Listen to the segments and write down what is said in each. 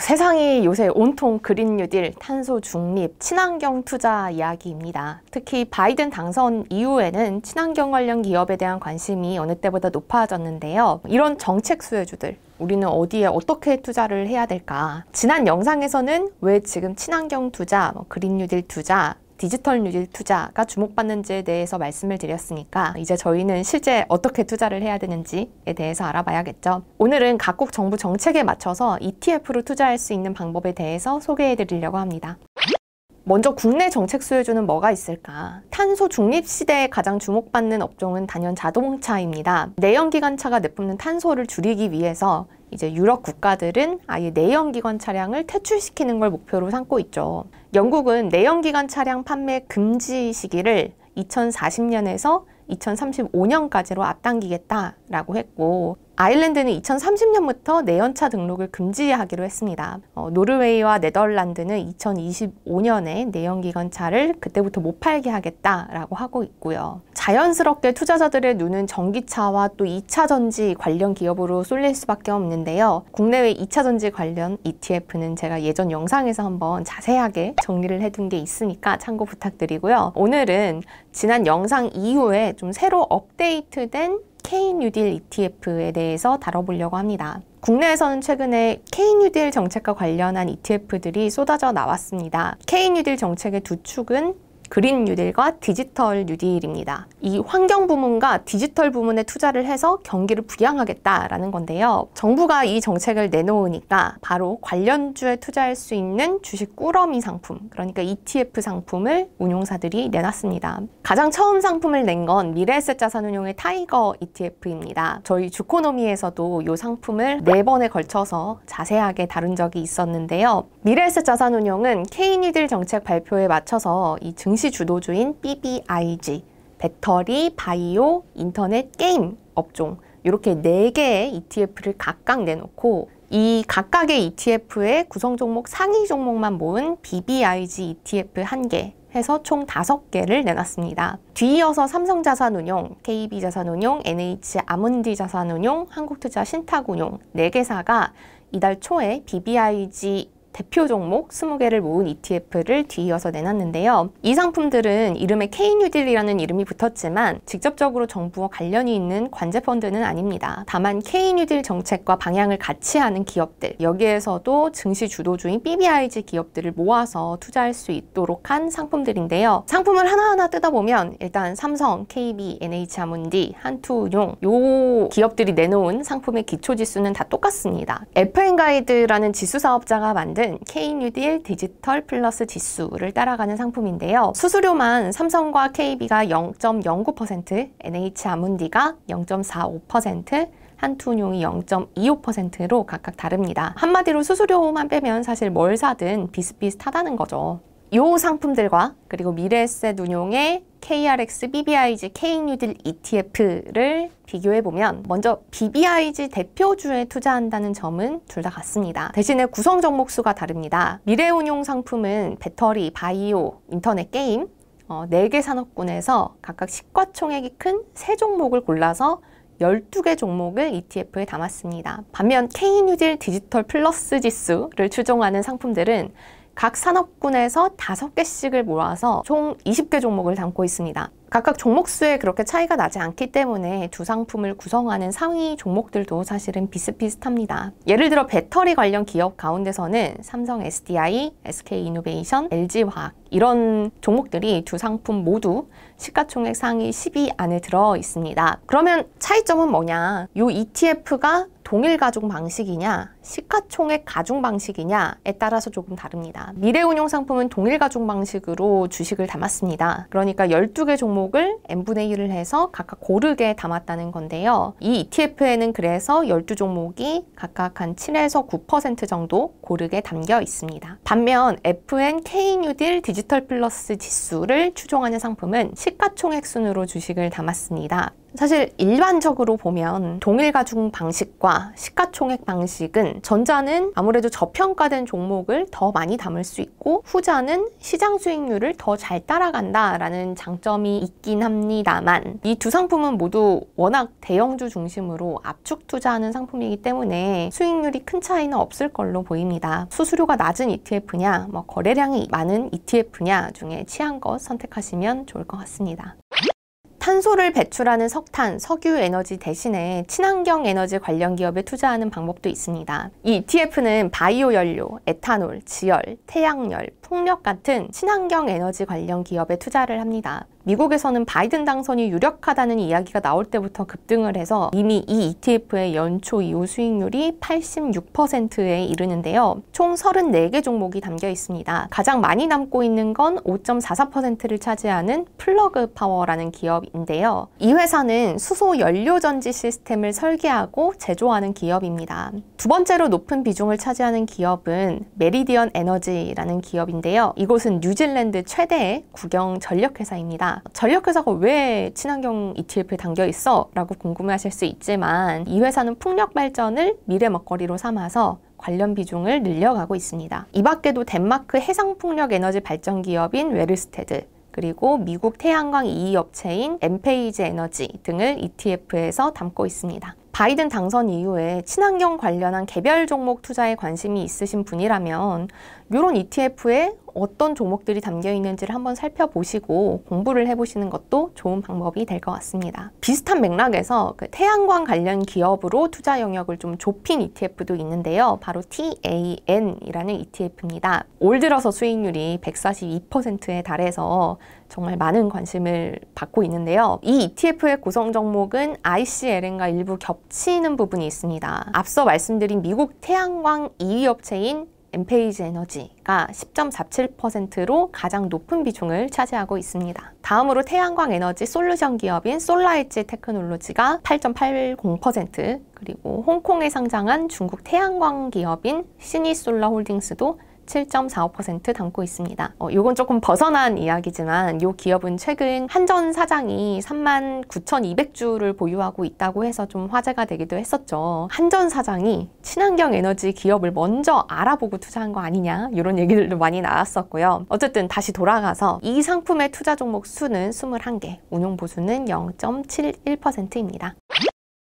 세상이 요새 온통 그린 뉴딜, 탄소 중립, 친환경 투자 이야기입니다. 특히 바이든 당선 이후에는 친환경 관련 기업에 대한 관심이 어느 때보다 높아졌는데요. 이런 정책 수혜주들, 우리는 어디에 어떻게 투자를 해야 될까? 지난 영상에서는 왜 지금 친환경 투자, 뭐 그린 뉴딜 투자, 디지털 뉴딜 투자가 주목받는지에 대해서 말씀을 드렸으니까 이제 저희는 실제 어떻게 투자를 해야 되는지에 대해서 알아봐야겠죠. 오늘은 각국 정부 정책에 맞춰서 ETF로 투자할 수 있는 방법에 대해서 소개해 드리려고 합니다. 먼저 국내 정책 수혜주는 뭐가 있을까? 탄소 중립 시대에 가장 주목받는 업종은 단연 자동차입니다. 내연기관차가 내뿜는 탄소를 줄이기 위해서 이제 유럽 국가들은 아예 내연기관 차량을 퇴출시키는 걸 목표로 삼고 있죠. 영국은 내연기관 차량 판매 금지 시기를 2040년에서 2035년까지로 앞당기겠다 라고 했고 아일랜드는 2030년부터 내연차 등록을 금지하기로 했습니다. 어, 노르웨이와 네덜란드는 2025년에 내연기관 차를 그때부터 못 팔게 하겠다라고 하고 있고요. 자연스럽게 투자자들의 눈은 전기차와 또 2차 전지 관련 기업으로 쏠릴 수밖에 없는데요. 국내외 2차 전지 관련 ETF는 제가 예전 영상에서 한번 자세하게 정리를 해둔 게 있으니까 참고 부탁드리고요. 오늘은 지난 영상 이후에 좀 새로 업데이트된 케인 뉴딜 ETF에 대해서 다뤄보려고 합니다. 국내에서는 최근에 케이뉴딜 정책과 관련한 ETF들이 쏟아져 나왔습니다. 케이뉴딜 정책의 두 축은 그린 뉴딜과 디지털 뉴딜입니다. 이 환경 부문과 디지털 부문에 투자를 해서 경기를 부양하겠다라는 건데요. 정부가 이 정책을 내놓으니까 바로 관련주에 투자할 수 있는 주식 꾸러미 상품, 그러니까 ETF 상품을 운용사들이 내놨습니다. 가장 처음 상품을 낸 건 미래에셋 자산운용의 타이거 ETF입니다. 저희 주코노미에서도 이 상품을 네 번에 걸쳐서 자세하게 다룬 적이 있었는데요. 미래에셋 자산운용은 케이니들 정책 발표에 맞춰서 이 증시 공시 주도주인 BBIG, 배터리, 바이오, 인터넷, 게임 업종 이렇게 4개의 ETF를 각각 내놓고 이 각각의 ETF의 구성 종목 상위 종목만 모은 BBIG ETF 한 개 해서 총 5개를 내놨습니다. 뒤이어서 삼성자산운용, KB자산운용, n h 아몬디자산운용 한국투자신탁운용 4개사가 이달 초에 BBIG 대표 종목 20개를 모은 ETF를 뒤이어서 내놨는데요. 이 상품들은 이름에 K뉴딜이라는 이름이 붙었지만 직접적으로 정부와 관련이 있는 관제 펀드는 아닙니다. 다만 K뉴딜 정책과 방향을 같이 하는 기업들 여기에서도 증시 주도주인 BBIG 기업들을 모아서 투자할 수 있도록 한 상품들인데요. 상품을 하나하나 뜯어보면 일단 삼성, KB, NH아몬디, 한투용 요 기업들이 내놓은 상품의 기초지수는 다 똑같습니다. FN 가이드라는 지수 사업자가 만든 기업은 KNUDL 디지털 플러스 지수를 따라가는 상품인데요. 수수료만 삼성과 KB가 0.09%, NH아문디가 0.45%, 한투운용이 0.25%로 각각 다릅니다. 한마디로 수수료만 빼면 사실 뭘 사든 비슷비슷하다는 거죠. 요 상품들과 그리고 미래에셋 운용의 KRX, BBIG, K뉴딜 ETF를 비교해보면 먼저 BBIG 대표주에 투자한다는 점은 둘 다 같습니다. 대신에 구성 종목수가 다릅니다. 미래운용 상품은 배터리, 바이오, 인터넷 게임 어, 4개 산업군에서 각각 시가총액이 큰 세 종목을 골라서 12개 종목을 ETF에 담았습니다. 반면 K뉴딜 디지털 플러스 지수를 추종하는 상품들은 각 산업군에서 5 개씩을 모아서 총 20개 종목을 담고 있습니다. 각각 종목수에 그렇게 차이가 나지 않기 때문에 두 상품을 구성하는 상위 종목들도 사실은 비슷비슷합니다. 예를 들어 배터리 관련 기업 가운데서는 삼성 SDI, SK이노베이션, LG화학 이런 종목들이 두 상품 모두 시가총액 상위 10위 안에 들어 있습니다. 그러면 차이점은 뭐냐? 이 ETF가 동일 가족 방식이냐 시가총액 가중 방식이냐에 따라서 조금 다릅니다. 미래운용 상품은 동일 가중 방식으로 주식을 담았습니다. 그러니까 12개 종목을 n분의 1을 해서 각각 고르게 담았다는 건데요. 이 ETF에는 그래서 12종목이 각각 한 7에서 9% 정도 고르게 담겨 있습니다. 반면 FN K뉴딜 디지털 플러스 지수를 추종하는 상품은 시가총액 순으로 주식을 담았습니다. 사실 일반적으로 보면 동일 가중 방식과 시가총액 방식은 전자는 아무래도 저평가된 종목을 더 많이 담을 수 있고 후자는 시장 수익률을 더 잘 따라간다라는 장점이 있긴 합니다만 이 두 상품은 모두 워낙 대형주 중심으로 압축 투자하는 상품이기 때문에 수익률이 큰 차이는 없을 걸로 보입니다. 수수료가 낮은 ETF냐, 뭐 거래량이 많은 ETF냐 중에 취한 것 선택하시면 좋을 것 같습니다. 탄소를 배출하는 석탄, 석유 에너지 대신에 친환경 에너지 관련 기업에 투자하는 방법도 있습니다. 이 ETF는 바이오 연료, 에탄올, 지열, 태양열, 풍력 같은 친환경 에너지 관련 기업에 투자를 합니다. 미국에서는 바이든 당선이 유력하다는 이야기가 나올 때부터 급등을 해서 이미 이 ETF의 연초 이후 수익률이 86%에 이르는데요. 총 34개 종목이 담겨 있습니다. 가장 많이 남고 있는 건 5.44%를 차지하는 플러그 파워라는 기업인데요. 이 회사는 수소 연료 전지 시스템을 설계하고 제조하는 기업입니다. 두 번째로 높은 비중을 차지하는 기업은 메리디언 에너지라는 기업인데요. 이곳은 뉴질랜드 최대의 국영 전력 회사입니다. 전력회사가 왜 친환경 ETF에 담겨 있어? 라고 궁금해하실 수 있지만 이 회사는 풍력 발전을 미래 먹거리로 삼아서 관련 비중을 늘려가고 있습니다. 이 밖에도 덴마크 해상풍력 에너지 발전 기업인 웨르스테드, 그리고 미국 태양광 2 e e 업체인 엠페이지 에너지 등을 ETF에서 담고 있습니다. 바이든 당선 이후에 친환경 관련한 개별 종목 투자에 관심이 있으신 분이라면 이런 ETF에 어떤 종목들이 담겨 있는지를 한번 살펴보시고 공부를 해보시는 것도 좋은 방법이 될 것 같습니다. 비슷한 맥락에서 그 태양광 관련 기업으로 투자 영역을 좀 좁힌 ETF도 있는데요. 바로 TAN이라는 ETF입니다. 올 들어서 수익률이 142%에 달해서 정말 많은 관심을 받고 있는데요. 이 ETF의 구성 종목은 ICLN과 일부 겹치는 부분이 있습니다. 앞서 말씀드린 미국 태양광 2위 업체인 엠페이지 에너지가 10.47%로 가장 높은 비중을 차지하고 있습니다. 다음으로 태양광 에너지 솔루션 기업인 솔라이지 테크놀로지가 8.80% 그리고 홍콩에 상장한 중국 태양광 기업인 시니솔라 홀딩스도 7.45% 담고 있습니다. 어, 이건 조금 벗어난 이야기지만 이 기업은 최근 한전 사장이 3만 9,200주를 보유하고 있다고 해서 좀 화제가 되기도 했었죠. 한전 사장이 친환경 에너지 기업을 먼저 알아보고 투자한 거 아니냐 이런 얘기들도 많이 나왔었고요. 어쨌든 다시 돌아가서 이 상품의 투자 종목 수는 21개, 운용 보수는 0.71%입니다.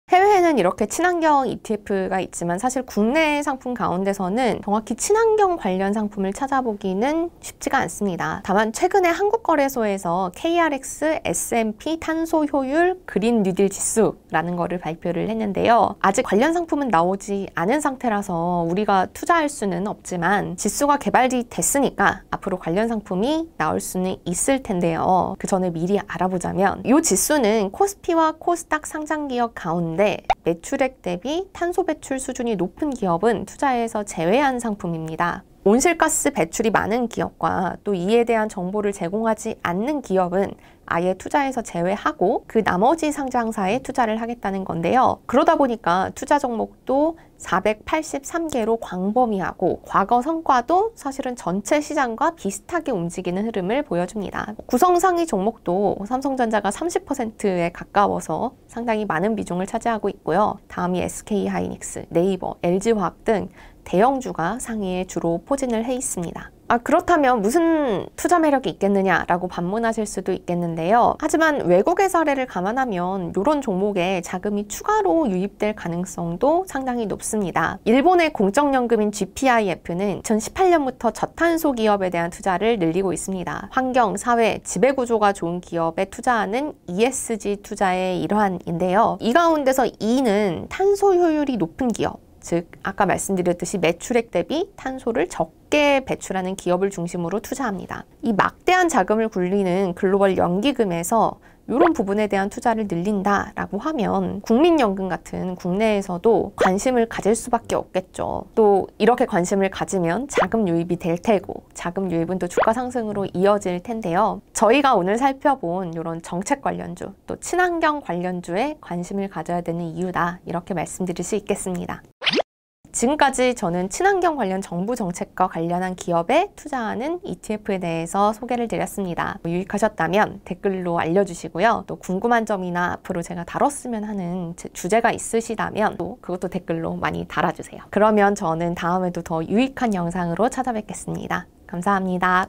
해외에는 이렇게 친환경 ETF가 있지만 사실 국내 상품 가운데서는 정확히 친환경 관련 상품을 찾아보기는 쉽지가 않습니다. 다만 최근에 한국 거래소에서 KRX S&P 탄소 효율 그린 뉴딜 지수라는 거를 발표를 했는데요. 아직 관련 상품은 나오지 않은 상태라서 우리가 투자할 수는 없지만 지수가 개발이 됐으니까 앞으로 관련 상품이 나올 수는 있을 텐데요. 그 전에 미리 알아보자면 이 지수는 코스피와 코스닥 상장 기업 가운데 건데 매출액 대비 탄소 배출 수준이 높은 기업은 투자에서 제외한 상품입니다. 온실가스 배출이 많은 기업과 또 이에 대한 정보를 제공하지 않는 기업은 아예 투자에서 제외하고 그 나머지 상장사에 투자를 하겠다는 건데요. 그러다 보니까 투자 종목도 483개로 광범위하고 과거 성과도 사실은 전체 시장과 비슷하게 움직이는 흐름을 보여줍니다. 구성상위 종목도 삼성전자가 30%에 가까워서 상당히 많은 비중을 차지하고 있고요. 다음이 SK하이닉스, 네이버, LG화학 등 대형주가 상위에 주로 포진을 해 있습니다. 아, 그렇다면 무슨 투자 매력이 있겠느냐라고 반문하실 수도 있겠는데요. 하지만 외국의 사례를 감안하면 이런 종목에 자금이 추가로 유입될 가능성도 상당히 높습니다. 일본의 공적연금인 GPIF는 2018년부터 저탄소 기업에 대한 투자를 늘리고 있습니다. 환경, 사회, 지배구조가 좋은 기업에 투자하는 ESG 투자의 일환인데요. 이 가운데서 E는 탄소 효율이 높은 기업, 즉 아까 말씀드렸듯이 매출액 대비 탄소를 적게 배출하는 기업을 중심으로 투자합니다. 이 막대한 자금을 굴리는 글로벌 연기금에서 이런 부분에 대한 투자를 늘린다라고 하면 국민연금 같은 국내에서도 관심을 가질 수밖에 없겠죠. 또 이렇게 관심을 가지면 자금 유입이 될 테고 자금 유입은 또 주가 상승으로 이어질 텐데요. 저희가 오늘 살펴본 이런 정책 관련주 또 친환경 관련주에 관심을 가져야 되는 이유다 이렇게 말씀드릴 수 있겠습니다. 지금까지 저는 친환경 관련 정부 정책과 관련한 기업에 투자하는 ETF에 대해서 소개를 드렸습니다. 뭐 유익하셨다면 댓글로 알려주시고요. 또 궁금한 점이나 앞으로 제가 다뤘으면 하는 주제가 있으시다면 또 그것도 댓글로 많이 달아주세요. 그러면 저는 다음에도 더 유익한 영상으로 찾아뵙겠습니다. 감사합니다.